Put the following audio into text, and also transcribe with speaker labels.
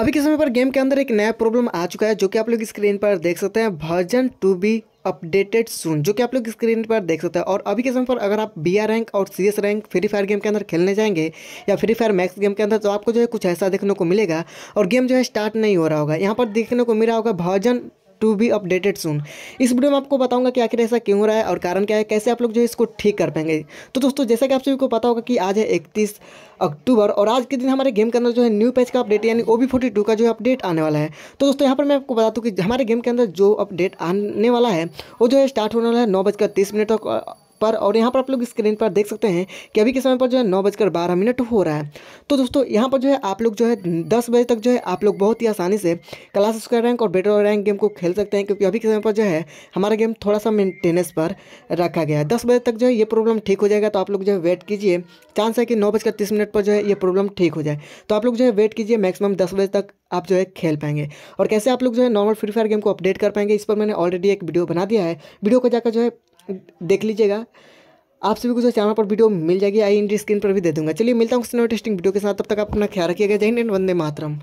Speaker 1: अभी के समय पर गेम के अंदर एक नया प्रॉब्लम आ चुका है जो कि आप लोग स्क्रीन पर देख सकते हैं version to be updated soon जो कि आप लोग स्क्रीन पर देख सकते हैं और अभी के समय पर अगर आप बी आर रैंक और C S rank Free Fire game के अंदर खेलने जाएंगे या फ्री फायर मैक्स गेम के अंदर तो आपको जो है कुछ ऐसा देखने को मिलेगा और गेम जो है स्टार्ट नहीं हो रहा होगा यहाँ पर देखने को मिल रहा होगा version to be updated soon इस वीडियो में आपको बताऊंगा कि आखिर ऐसा क्यों रहा है और कारण क्या है कैसे आप लोग जो है इसको ठीक कर पाएंगे तो दोस्तों जैसा कि आप सभी को पता होगा कि आज है इकतीस अक्टूबर और आज के दिन हमारे गेम के अंदर जो है न्यू पैच का अपडेट यानी ओ बी फोर्टी टू का जो है अपडेट आने वाला है तो दोस्तों यहाँ पर मैं आपको बता दूँ कि हमारे गेम के अंदर जो अपडेट आने वाला है वो जो है स्टार्ट होने वाला है नौ बजकर तीस मिनट तक पर और यहाँ पर आप लोग स्क्रीन पर देख सकते हैं कि अभी के समय पर जो है नौ बजकर बारह मिनट हो रहा है तो दोस्तों यहाँ पर जो है आप लोग जो है दस बजे तक जो है आप लोग बहुत ही आसानी से क्लास स्क्वायर रैंक और बेटर रैंक गेम को खेल सकते हैं क्योंकि अभी के समय पर जो है हमारा गेम थोड़ा सा मेंटेनेंस पर रखा गया है दस बजे तक जो है ये प्रॉब्लम ठीक हो जाएगा तो आप लोग जो है वेट कीजिए चांस है कि नौ बजकर तीस मिनट पर जो है ये प्रॉब्लम ठीक हो जाए तो आप लोग जो है वेट कीजिए मैक्सिमम दस बजे तक आप जो है खेल पाएंगे और कैसे आप लोग जो है नॉर्मल फ्री फायर गेम को अपडेट कर पाएंगे इस पर मैंने ऑलरेडी एक वीडियो बना दिया है वीडियो को जाकर जो है देख लीजिएगा आप सभी को चैनल पर वीडियो मिल जाएगी आई इंडी स्क्रीन पर भी दे दूंगा चलिए मिलता हूँ किसी टेस्टिंग वीडियो के साथ तब तक आप अपना ख्याल रखिएगा जय हिंद वंदे मातरम